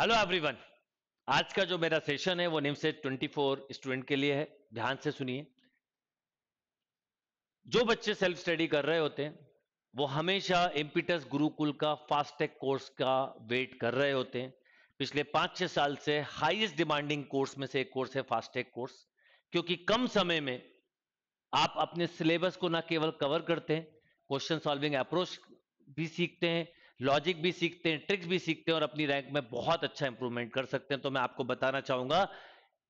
hello everyone आज का जो मेरा सेशन है वो निम्स 24 स्टूडेंट के लिए है ध्यान से सुनिए जो बच्चे सेल्फ स्टडी कर रहे होते हैं वो हमेशा एम्पिटस गुरुकुल का फास्टैग कोर्स का वेट कर रहे होते हैं पिछले पांच छह साल से हाईएस्ट डिमांडिंग कोर्स में से एक कोर्स है फास्टैग कोर्स क्योंकि कम समय में आप अपने सिलेबस को ना केवल कवर करते हैं क्वेश्चन सॉल्विंग अप्रोच भी सीखते हैं लॉजिक भी सीखते हैं ट्रिक्स भी सीखते हैं और अपनी रैंक में बहुत अच्छा इंप्रूवमेंट कर सकते हैं तो मैं आपको बताना चाहूंगा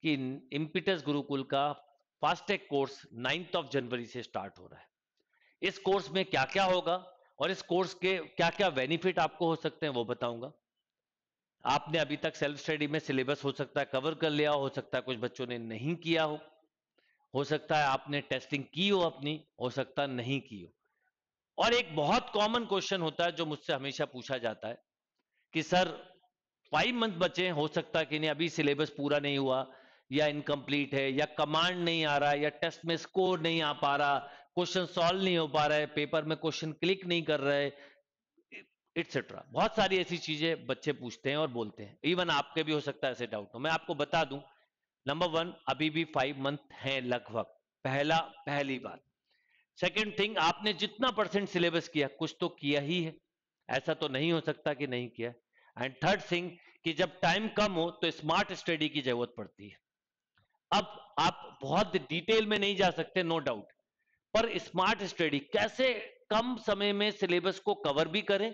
कि इम्पिटस गुरुकुल का फास्टैग कोर्स नाइन्थ ऑफ जनवरी से स्टार्ट हो रहा है इस कोर्स में क्या क्या होगा और इस कोर्स के क्या क्या बेनिफिट आपको हो सकते हैं वो बताऊंगा आपने अभी तक सेल्फ स्टडी में सिलेबस हो सकता है कवर कर लिया हो सकता है कुछ बच्चों ने नहीं किया हो हो सकता है आपने टेस्टिंग की हो अपनी हो सकता नहीं की हो और एक बहुत कॉमन क्वेश्चन होता है जो मुझसे हमेशा पूछा जाता है कि सर फाइव मंथ बचे हो सकता कि नहीं अभी सिलेबस पूरा नहीं हुआ या इनकम्प्लीट है या कमांड नहीं आ रहा या टेस्ट में स्कोर नहीं आ पा रहा क्वेश्चन सॉल्व नहीं हो पा रहा है पेपर में क्वेश्चन क्लिक नहीं कर रहे एटसेट्रा बहुत सारी ऐसी चीजें बच्चे पूछते हैं और बोलते हैं इवन आपके भी हो सकता है ऐसे डाउट हो मैं आपको बता दूं नंबर वन अभी भी फाइव मंथ है लगभग पहला पहली बात सेकेंड थिंग आपने जितना परसेंट सिलेबस किया कुछ तो किया ही है ऐसा तो नहीं हो सकता कि नहीं किया एंड थर्ड थिंग कि जब टाइम कम हो तो स्मार्ट स्टडी की जरूरत पड़ती है अब आप बहुत डिटेल में नहीं जा सकते नो no डाउट पर स्मार्ट स्टडी कैसे कम समय में सिलेबस को कवर भी करें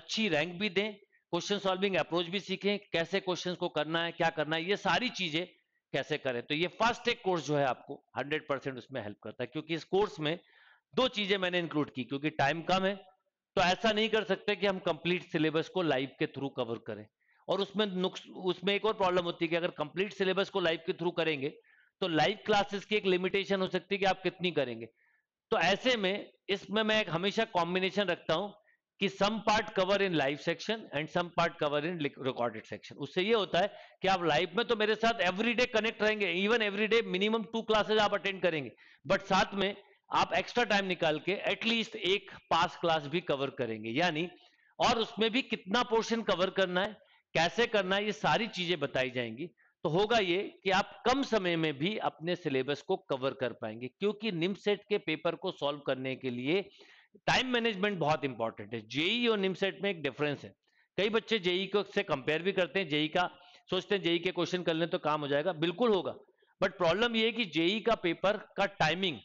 अच्छी रैंक भी दें क्वेश्चन सॉल्विंग अप्रोच भी सीखें कैसे क्वेश्चन को करना है क्या करना है ये सारी चीजें कैसे करें तो ये फर्स्ट एक कोर्स जो है आपको 100 परसेंट उसमें हेल्प करता है क्योंकि इस कोर्स में दो चीजें मैंने इंक्लूड की क्योंकि टाइम कम है तो ऐसा नहीं कर सकते कि हम कंप्लीट सिलेबस को लाइव के थ्रू कवर करें और उसमें नुक्स उसमें एक और प्रॉब्लम होती है कि अगर कंप्लीट सिलेबस को लाइव के थ्रू करेंगे तो लाइव क्लासेस की एक लिमिटेशन हो सकती है कि आप कितनी करेंगे तो ऐसे में इसमें मैं एक हमेशा कॉम्बिनेशन रखता हूं कि some part cover in live section and some part cover in recorded section उससे ये होता है कि आप लाइव में तो मेरे साथ एवरीडे कनेक्ट रहेंगे even everyday minimum two classes आप अटेंड करेंगे बट साथ में आप एक्स्ट्रा टाइम निकाल के एटलीस्ट एक पास क्लास भी कवर करेंगे यानी और उसमें भी कितना पोर्शन कवर करना है कैसे करना है ये सारी चीजें बताई जाएंगी तो होगा ये कि आप कम समय में भी अपने सिलेबस को कवर कर पाएंगे क्योंकि निमसेट के पेपर को सॉल्व करने के लिए टाइम मैनेजमेंट बहुत इंपॉर्टेंट है जेई और निमसेट में एक डिफरेंस है कई बच्चे जेई को से कंपेयर भी करते हैं जेई का सोचते हैं जेई के क्वेश्चन कर लें तो काम हो जाएगा बिल्कुल होगा बट प्रॉब्लम यह है कि जेई का पेपर का टाइमिंग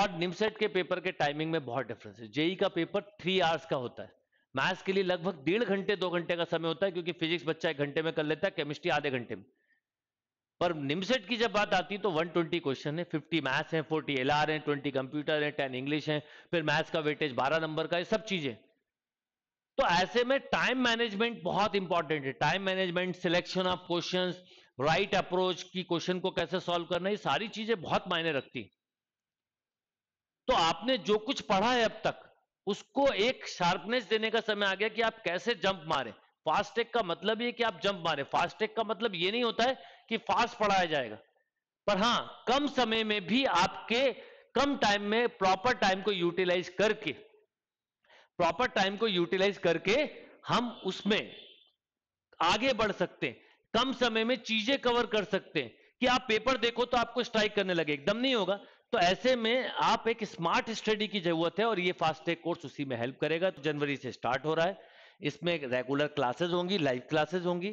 और निमसेट के पेपर के टाइमिंग में बहुत डिफरेंस है जेई का पेपर थ्री आवर्स का होता है मैथ्स के लिए लगभग डेढ़ घंटे दो घंटे का समय होता है क्योंकि फिजिक्स बच्चा एक घंटे में कर लेता है केमिस्ट्री आधे घंटे में पर निमसेट की जब बात आती है तो 120 क्वेश्चन है फिफ्टी मैथ्स हैं फोर्टी एल आर है ट्वेंटी कंप्यूटर है टेन इंग्लिश है फिर मैथ्स का वेटेज बारह नंबर का ये सब चीजें तो ऐसे में टाइम मैनेजमेंट बहुत इंपॉर्टेंट है time management selection of question right approach की क्वेश्चन को कैसे सॉल्व करना ये सारी चीजें बहुत मायने रखती है तो आपने जो कुछ पढ़ा है अब तक उसको एक शार्पनेस देने का समय आ गया कि आप कैसे जंप मारे फास्टैग का मतलब ये कि आप जंप मारे फास्टैग का मतलब ये नहीं होता है कि फास्ट पढ़ाया जाएगा पर हां कम समय में भी आपके कम टाइम में प्रॉपर टाइम को यूटिलाइज करके प्रॉपर टाइम को यूटिलाइज करके हम उसमें आगे बढ़ सकते हैं कम समय में चीजें कवर कर सकते हैं कि आप पेपर देखो तो आपको स्ट्राइक करने लगे एकदम नहीं होगा तो ऐसे में आप एक स्मार्ट स्टडी की जरूरत है और ये फास्ट टेक कोर्स उसी में हेल्प करेगा तो जनवरी से स्टार्ट हो रहा है इसमें रेगुलर क्लासेस होंगी लाइव क्लासेस होंगी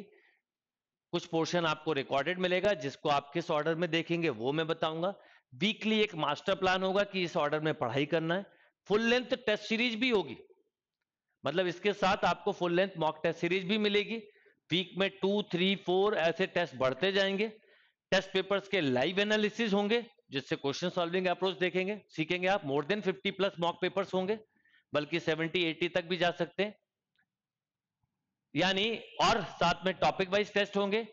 कुछ पोर्शन आपको रिकॉर्डेड मिलेगा जिसको आप किस ऑर्डर में देखेंगे वो मैं बताऊंगा वीकली एक मास्टर प्लान होगा कि इस ऑर्डर में पढ़ाई करना है फुल लेंथ टेस्ट सीरीज भी होगी मतलब इसके साथ आपको full length mock test series भी मिलेगी वीक में टू थ्री फोर ऐसे टेस्ट बढ़ते जाएंगे टेस्ट पेपर्स के लाइव एनालिसिस होंगे जिससे क्वेश्चन सॉल्विंग अप्रोच देखेंगे सीखेंगे आप more than 50 plus mock papers होंगे बल्कि 70 80 तक भी जा सकते हैं यानी और साथ में टॉपिक वाइज टेस्ट होंगे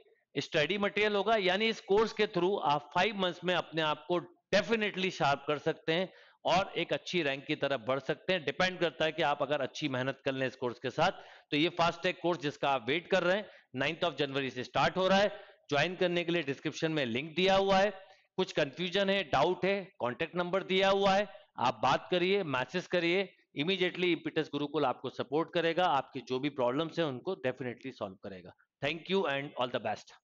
स्टडी मटेरियल होगा यानी इस कोर्स के थ्रू आप फाइव मंथ्स में अपने आप को डेफिनेटली शार्प कर सकते हैं और एक अच्छी रैंक की तरफ बढ़ सकते हैं डिपेंड करता है कि आप अगर अच्छी मेहनत कर लें इस कोर्स के साथ तो ये फास्ट टैग कोर्स जिसका आप वेट कर रहे हैं नाइन्थ ऑफ जनवरी से स्टार्ट हो रहा है ज्वाइन करने के लिए डिस्क्रिप्शन में लिंक दिया हुआ है कुछ कंफ्यूजन है डाउट है कॉन्टेक्ट नंबर दिया हुआ है आप बात करिए मैसेज करिए इमीडिएटली इम्पिटस गुरुकुल आपको सपोर्ट करेगा आपके जो भी प्रॉब्लम्स है उनको डेफिनेटली सॉल्व करेगा thank you and all the best